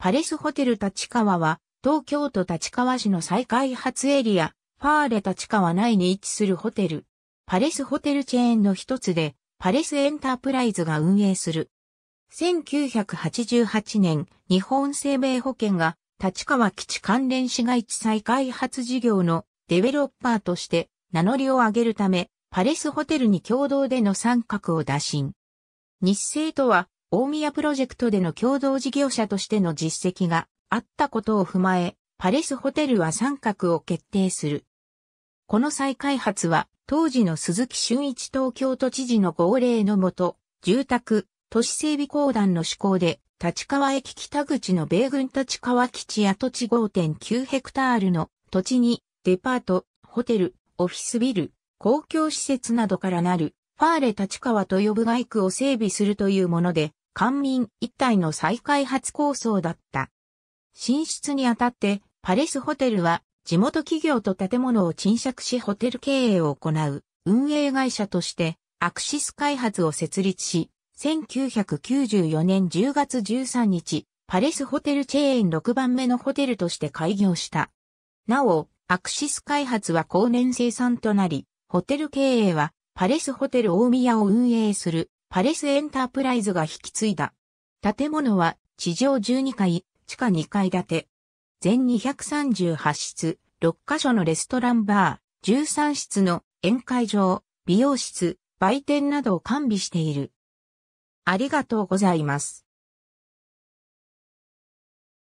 パレスホテル立川は、東京都立川市の再開発エリア、ファーレ立川内に位置するホテル。パレスホテルチェーンの一つで、パレスエンタープライズが運営する。1988年、日本生命保険が、立川基地関連市街地再開発事業のデベロッパーとして名乗りを上げるため、パレスホテルに共同での参画を打診。日清とは、大宮プロジェクトでの共同事業者としての実績があったことを踏まえ、パレスホテルは三角を決定する。この再開発は、当時の鈴木俊一東京都知事の号令のもと、住宅、都市整備公団の施行で、立川駅北口の米軍立川基地跡地5.9ヘクタールの土地に、デパート、ホテル、オフィスビル、公共施設などからなる、ファーレ立川と呼ぶ街区を整備するというもので、官民一体の再開発構想だった。進出にあたって、パレスホテルは地元企業と建物を賃借しホテル経営を行う運営会社としてアクシス開発を設立し、1994年10月13日、パレスホテルチェーン6番目のホテルとして開業した。なお、アクシス開発は後年生産となり、ホテル経営はパレスホテル大宮を運営するパレスエンタープライズが引き継いだ。建物は地上12階、地下2階建て。全238室、6カ所のレストランバー、13室の宴会場、美容室、売店などを完備している。ありがとうございます。